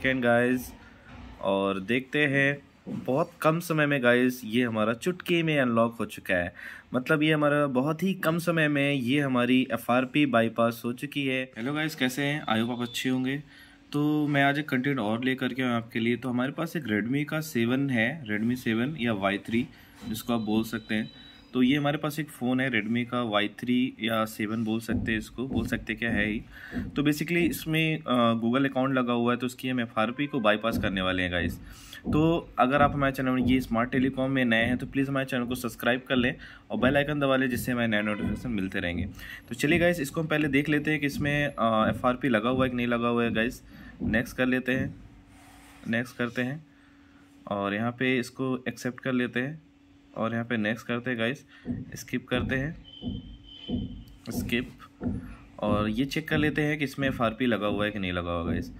second guys और देखते हैं बहुत कम समय में गाइस ये हमारा चुटकी में अनलॉक हो चुका है मतलब ये हमारा बहुत ही कम समय में ये हमारी एफआरपी बाईपास हो चुकी है हेलो गाइस कैसे हैं आयु होप आप अच्छे होंगे तो मैं आज एक कंटेंट और ले करके आया आपके लिए तो हमारे पास एक रेडमी का सेवन है रेडमी सेवन या वाई थ्री जिसको आप बोल सकते हैं तो ये हमारे पास एक फ़ोन है रेडमी का वाई थ्री या सेवन बोल सकते हैं इसको बोल सकते क्या है ही तो बेसिकली इसमें गूगल अकाउंट लगा हुआ है तो उसकी हम एफ को बाईपास करने वाले हैं गाइस तो अगर आप हमारे चैनल में ये स्मार्ट टेलीकॉम में नए हैं तो प्लीज़ हमारे चैनल को सब्सक्राइब कर लें और बेल आइकन दबा लें जिससे हमारे नए नोटिफिकेशन मिलते रहेंगे तो चलिए गाइस इसको हम पहले देख लेते हैं कि इसमें एफ लगा हुआ है कि नहीं लगा हुआ है गाइस नेक्स्ट कर लेते हैं नेक्स्ट करते हैं और यहाँ पे इसको एक्सेप्ट कर लेते हैं और यहाँ पे नेक्स्ट करते हैं गाइस स्किप करते हैं स्किप और ये चेक कर लेते हैं कि इसमें एफ लगा हुआ है कि नहीं लगा हुआ गाइस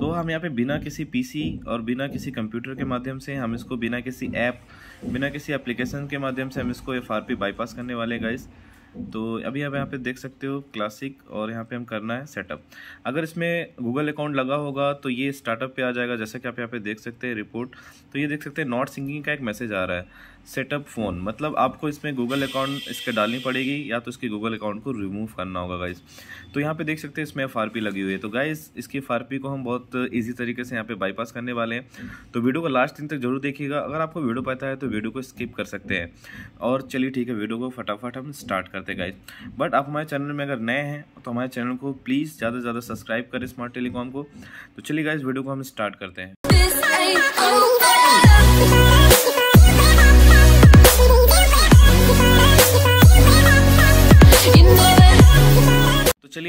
तो हम यहाँ पे बिना किसी पीसी और बिना किसी कंप्यूटर के माध्यम से हम इसको बिना किसी ऐप बिना किसी एप्लीकेशन के माध्यम से हम इसको एफ बाईपास करने वाले गाइस तो अभी आप यहाँ पे देख सकते हो क्लासिक और यहाँ पे हम करना है सेटअप अगर इसमें गूगल अकाउंट लगा होगा तो ये स्टार्टअप पे आ जाएगा जैसा कि आप यहाँ पे देख सकते हैं रिपोर्ट तो ये देख सकते हैं नॉट सिंगिंग का एक मैसेज आ रहा है सेटअप फ़ोन मतलब आपको इसमें गूगल अकाउंट इसके डालनी पड़ेगी या तो इसके गूगल अकाउंट को रिमूव करना होगा गाइज तो यहाँ पे देख सकते हैं इसमें एफ लगी हुई है तो गाइज़ इसकी एफ को हम बहुत ईजी तरीके से यहाँ पे बाईपास करने वाले हैं तो वीडियो को लास्ट दिन तक जरूर देखिएगा अगर आपको वीडियो पता है तो वीडियो को स्किप कर सकते हैं और चलिए ठीक है वीडियो को फटाफट हम स्टार्ट करते गाइज बट आप हमारे चैनल में अगर नए हैं तो हमारे चैनल को प्लीज़ ज़्यादा से ज़्यादा सब्सक्राइब करें स्मार्ट टेलीकॉम को तो चलिए गाइज वीडियो को हम स्टार्ट करते हैं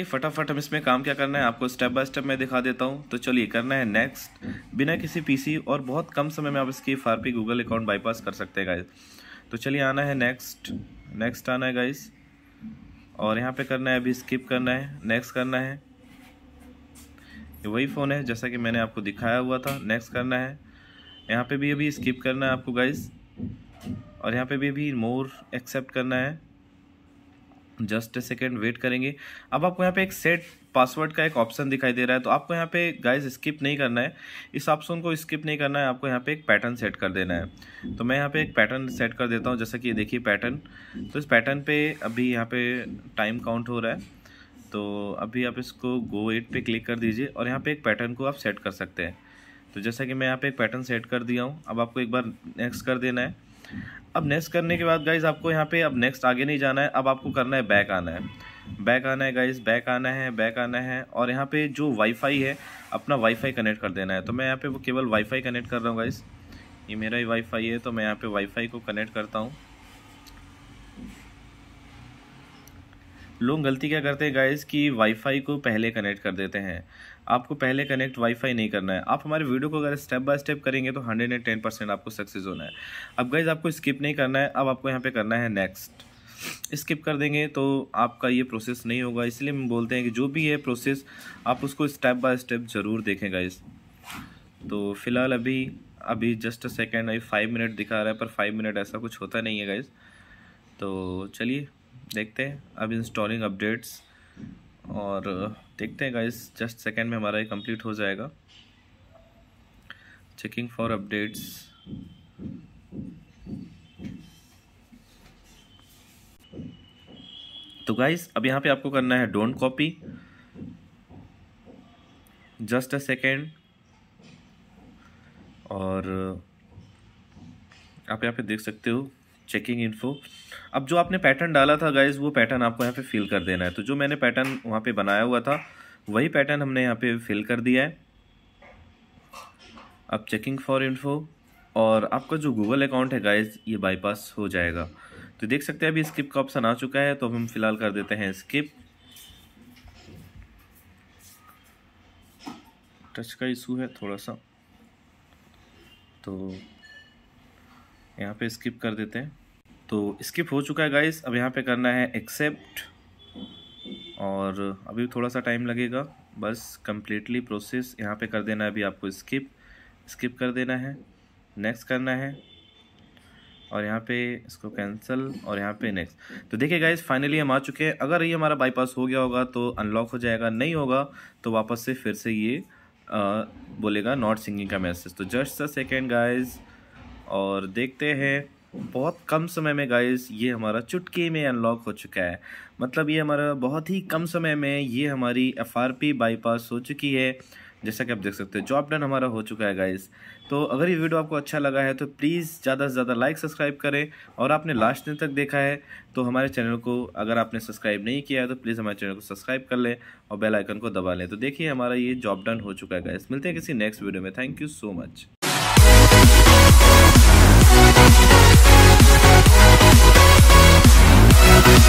चलिए फटाफट हम इसमें काम क्या करना है आपको स्टेप बाय स्टेप मैं दिखा देता हूँ तो चलिए करना है नेक्स्ट बिना किसी पीसी और बहुत कम समय में आप इसकी एफ गूगल अकाउंट बाईपास कर सकते हैं गाइज तो चलिए आना है नेक्स्ट नेक्स्ट आना है गाइज और यहाँ पे करना है अभी स्किप करना है नेक्स्ट करना है ये वही फ़ोन है जैसा कि मैंने आपको दिखाया हुआ था नेक्स्ट करना है यहाँ पे भी अभी स्किप करना है आपको गाइज और यहाँ पे भी अभी मोर एक्सेप्ट करना है जस्ट ए सेकेंड वेट करेंगे अब आपको यहाँ पे एक सेट पासवर्ड का एक ऑप्शन दिखाई दे रहा है तो आपको यहाँ पे गाइज स्किप नहीं करना है इस ऑप्शन को स्किप नहीं करना है आपको यहाँ पे एक पैटर्न सेट कर देना है तो मैं यहाँ पे एक पैटर्न सेट कर देता हूँ जैसा कि ये देखिए पैटर्न तो इस पैटर्न पे अभी यहाँ पे टाइम काउंट हो रहा है तो अभी आप इसको गो एट पर क्लिक कर दीजिए और यहाँ पर एक पैटर्न को आप सेट कर सकते हैं तो जैसा कि मैं यहाँ पे एक पैटर्न सेट कर दिया हूँ अब आपको एक बार नेक्स्ट कर देना है अब नेक्स्ट करने के बाद गाइज आपको यहाँ पे अब नेक्स्ट आगे नहीं जाना है अब आपको करना है बैक आना है बैक आना है गाइज बैक आना है बैक आना है और यहाँ पे जो वाईफाई है अपना वाईफाई कनेक्ट कर देना है तो मैं यहाँ पे वो केवल वाईफाई कनेक्ट कर रहा हूँ गाइज ये मेरा ही वाईफाई है तो मैं यहाँ पे वाईफाई को कनेक्ट करता हूँ लोग गलती क्या करते हैं गाइज़ कि वाईफाई को पहले कनेक्ट कर देते हैं आपको पहले कनेक्ट वाईफाई नहीं करना है आप हमारे वीडियो को अगर स्टेप बाय स्टेप करेंगे तो हंड्रेड एंड टेन परसेंट आपको सक्सेस होना है अब गाइज आपको स्किप नहीं करना है अब आपको यहाँ पे करना है नेक्स्ट स्किप कर देंगे तो आपका ये प्रोसेस नहीं होगा इसलिए हम बोलते हैं कि जो भी है प्रोसेस आप उसको स्टेप बाय स्टेप ज़रूर देखें गाइज तो फिलहाल अभी अभी जस्ट अ सेकेंड अभी फाइव मिनट दिखा रहा है पर फाइव मिनट ऐसा कुछ होता नहीं है गाइज़ तो चलिए देखते हैं अब इंस्टॉलिंग अपडेट्स और देखते हैं गाइस जस्ट सेकेंड में हमारा ये कंप्लीट हो जाएगा चेकिंग फॉर अपडेट्स तो गाइस अब यहाँ पे आपको करना है don't copy just a second और आप यहाँ पे देख सकते हो चेकिंग इन्फो अब जो आपने पैटर्न डाला था गाइज वो पैटर्न आपको यहाँ पे फिल कर देना है तो जो मैंने पैटर्न वहाँ पे बनाया हुआ था वही पैटर्न हमने यहाँ पे फिल कर दिया है अब चेकिंग फॉर इन्फो और आपका जो गूगल अकाउंट है गाइज ये बाईपास हो जाएगा तो देख सकते हैं अभी स्किप का ऑप्शन आ चुका है तो अब हम फिलहाल कर देते हैं स्किप टच का इशू है थोड़ा सा तो यहाँ पे स्किप कर देते हैं तो स्किप हो चुका है गाइस अब यहाँ पे करना है एक्सेप्ट और अभी थोड़ा सा टाइम लगेगा बस कम्प्लीटली प्रोसेस यहाँ पे कर देना है अभी आपको स्किप स्किप कर देना है नेक्स्ट करना है और यहाँ पे इसको कैंसिल और यहाँ पे नेक्स्ट तो देखिए गाइज फाइनली हम आ चुके हैं अगर ये हमारा बाईपास हो गया होगा तो अनलॉक हो जाएगा नहीं होगा तो वापस से फिर से ये आ, बोलेगा नॉट सिंगिंग का मैसेज तो जस्ट अ सेकेंड गाइज़ और देखते हैं बहुत कम समय में गाइस ये हमारा चुटकी में अनलॉक हो चुका है मतलब ये हमारा बहुत ही कम समय में ये हमारी एफ बाईपास हो चुकी है जैसा कि आप देख सकते हो जॉब डन हमारा हो चुका है गाइस तो अगर ये वीडियो आपको अच्छा लगा है तो प्लीज़ ज़्यादा से ज़्यादा लाइक सब्सक्राइब करें और आपने लास्ट दिन तक देखा है तो हमारे चैनल को अगर आपने सब्सक्राइब नहीं किया है तो प्लीज़ हमारे चैनल को सब्सक्राइब कर लें और बेल आइकन को दबा लें तो देखिए हमारा ये जॉब डन हो चुका है गाइस मिलते हैं किसी नेक्स्ट वीडियो में थैंक यू सो मच